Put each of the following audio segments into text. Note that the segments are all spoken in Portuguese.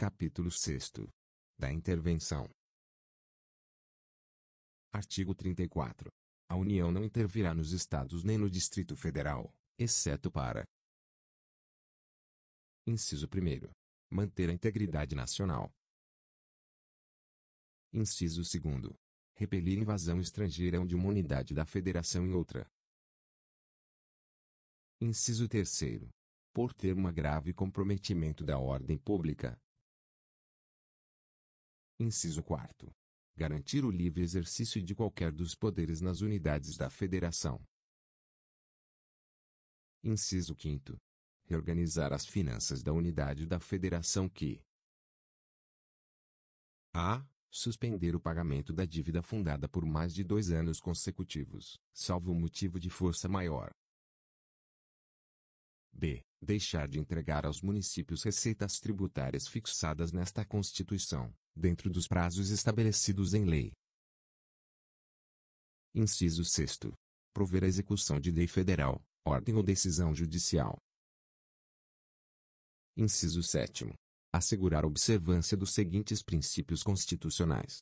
Capítulo 6 Da Intervenção Artigo 34. A União não intervirá nos Estados nem no Distrito Federal, exceto para Inciso 1. Manter a integridade nacional. Inciso 2. Repelir invasão estrangeira de uma unidade da Federação em outra. Inciso 3. Por termo a grave comprometimento da ordem pública, Inciso 4. Garantir o livre exercício de qualquer dos poderes nas unidades da Federação. Inciso 5. Reorganizar as finanças da unidade da Federação que a. Suspender o pagamento da dívida fundada por mais de dois anos consecutivos, salvo motivo de força maior. b. Deixar de entregar aos municípios receitas tributárias fixadas nesta Constituição, dentro dos prazos estabelecidos em lei. Inciso 6. Prover a execução de lei federal, ordem ou decisão judicial. Inciso 7. Assegurar a observância dos seguintes princípios constitucionais: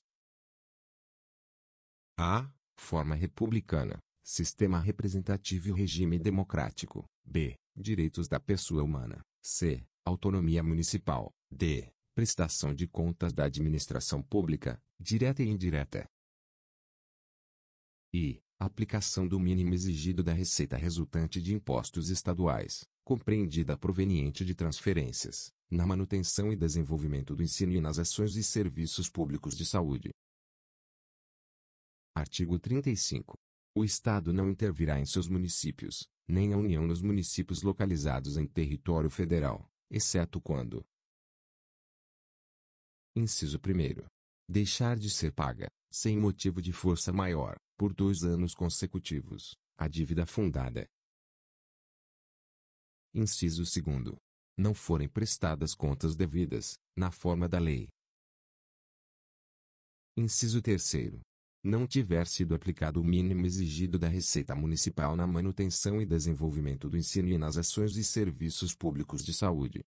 a. Forma republicana, sistema representativo e regime democrático. b. Direitos da pessoa humana. c. Autonomia municipal. d prestação de contas da administração pública, direta e indireta. E aplicação do mínimo exigido da receita resultante de impostos estaduais, compreendida proveniente de transferências, na manutenção e desenvolvimento do ensino e nas ações e serviços públicos de saúde. Artigo 35. O Estado não intervirá em seus municípios, nem a União nos municípios localizados em território federal, exceto quando, Inciso 1. Deixar de ser paga, sem motivo de força maior, por dois anos consecutivos, a dívida fundada. Inciso 2. Não forem prestadas contas devidas, na forma da lei. Inciso 3. Não tiver sido aplicado o mínimo exigido da Receita Municipal na manutenção e desenvolvimento do ensino e nas ações e serviços públicos de saúde.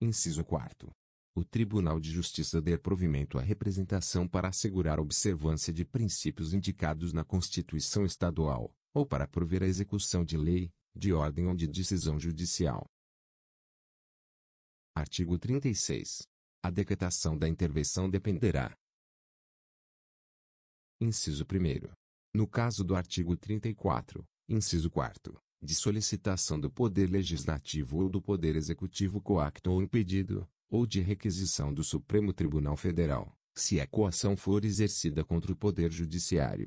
Inciso 4 o Tribunal de Justiça der provimento à representação para assegurar a observância de princípios indicados na Constituição Estadual, ou para prover a execução de lei, de ordem ou de decisão judicial. Artigo 36. A decretação da intervenção dependerá. Inciso 1. No caso do artigo 34, inciso 4, de solicitação do Poder Legislativo ou do Poder Executivo coacto ou impedido, ou de requisição do Supremo Tribunal Federal, se a coação for exercida contra o Poder Judiciário.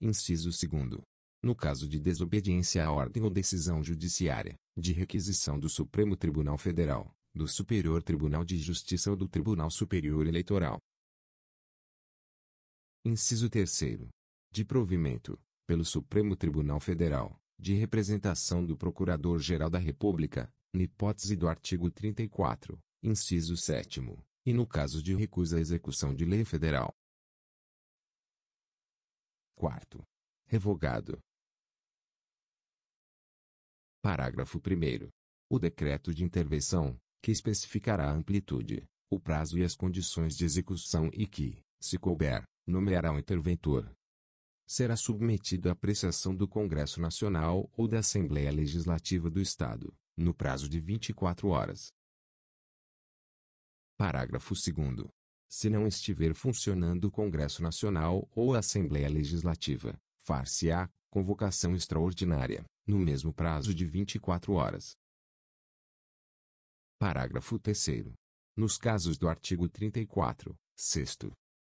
Inciso 2. No caso de desobediência à ordem ou decisão judiciária, de requisição do Supremo Tribunal Federal, do Superior Tribunal de Justiça ou do Tribunal Superior Eleitoral. Inciso 3. De provimento, pelo Supremo Tribunal Federal, de representação do Procurador-Geral da República, na hipótese do artigo 34, inciso 7, e no caso de recusa à execução de lei federal. 4. Revogado. Parágrafo 1. O decreto de intervenção, que especificará a amplitude, o prazo e as condições de execução e que, se couber, nomeará o um interventor, será submetido à apreciação do Congresso Nacional ou da Assembleia Legislativa do Estado, no prazo de 24 horas. Parágrafo 2. Se não estiver funcionando o Congresso Nacional ou a Assembleia Legislativa, far-se-á convocação extraordinária, no mesmo prazo de 24 horas. Parágrafo 3. Nos casos do artigo 34, 6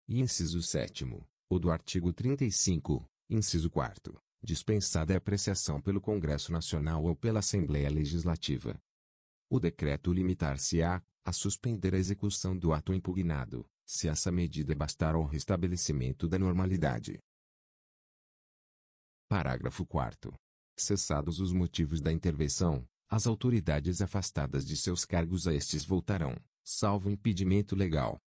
e inciso 7, ou do artigo 35, inciso 4, dispensada a apreciação pelo Congresso Nacional ou pela Assembleia Legislativa. O decreto limitar-se-á a suspender a execução do ato impugnado, se essa medida bastar ao restabelecimento da normalidade. Parágrafo 4. Cessados os motivos da intervenção, as autoridades afastadas de seus cargos a estes voltarão, salvo impedimento legal,